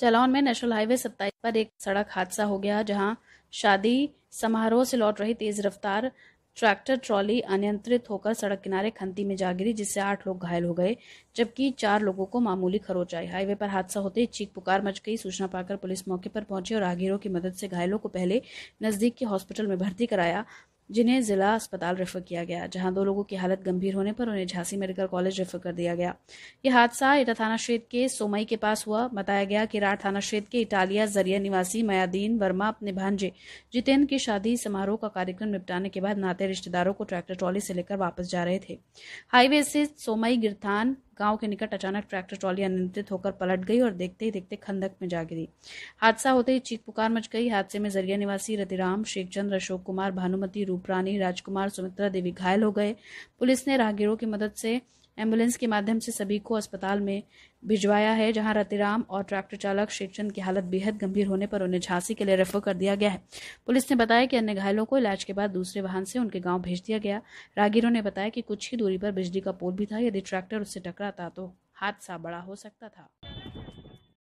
जलौन में national highway सत्ताईस पर एक सड़क हादसा हो गया जहां शादी समारोह से लौट रही तेज रफ्तार ट्रैक्टर ट्रॉली अनियंत्रित होकर सड़क किनारे खंती में जा गिरी जिससे आठ लोग घायल हो गए जबकि चार लोगों को मामूली खरोच आई हाईवे पर हादसा होते ही चीख पुकार मच गई सूचना पाकर पुलिस मौके पर पहुंची और राहगीरों की मदद से घायलों को पहले नजदीक के हॉस्पिटल में भर्ती कराया जिन्हें जिला अस्पताल रेफर किया गया जहां दो लोगों की हालत गंभीर होने पर उन्हें झांसी मेडिकल कॉलेज रेफर कर दिया गया यह हादसा इटा थाना क्षेत्र के सोमई के पास हुआ बताया गया कि राठ थाना क्षेत्र के इटालिया जरिया निवासी मयादीन वर्मा अपने भांजे जितेंद्र की शादी समारोह का कार्यक्रम निपटाने के बाद नाते रिश्तेदारों को ट्रैक्टर ट्रॉली से लेकर वापस जा रहे थे हाईवे से सोमई गिरथान गांव के निकट अचानक ट्रैक्टर ट्रॉली अनियंत्रित होकर पलट गई और देखते ही देखते खंदक में जा गिरी हादसा होते ही चीख पुकार मच गई हादसे में जरिया निवासी रतिराम शेखचंद अशोक कुमार भानुमति रूपरानी राजकुमार सुमित्रा देवी घायल हो गए पुलिस ने राहगीरों की मदद से एम्बुलेंस के माध्यम से सभी को अस्पताल में भिजवाया है जहां रतिराम और ट्रैक्टर चालक शेखचंद की हालत बेहद गंभीर होने पर उन्हें झांसी के लिए रेफर कर दिया गया है पुलिस ने बताया कि अन्य घायलों को इलाज के बाद दूसरे वाहन से उनके गांव भेज दिया गया रागीरों ने बताया कि कुछ ही दूरी पर बिजली का पोल भी था यदि ट्रैक्टर उससे टकराता तो हादसा बड़ा हो सकता था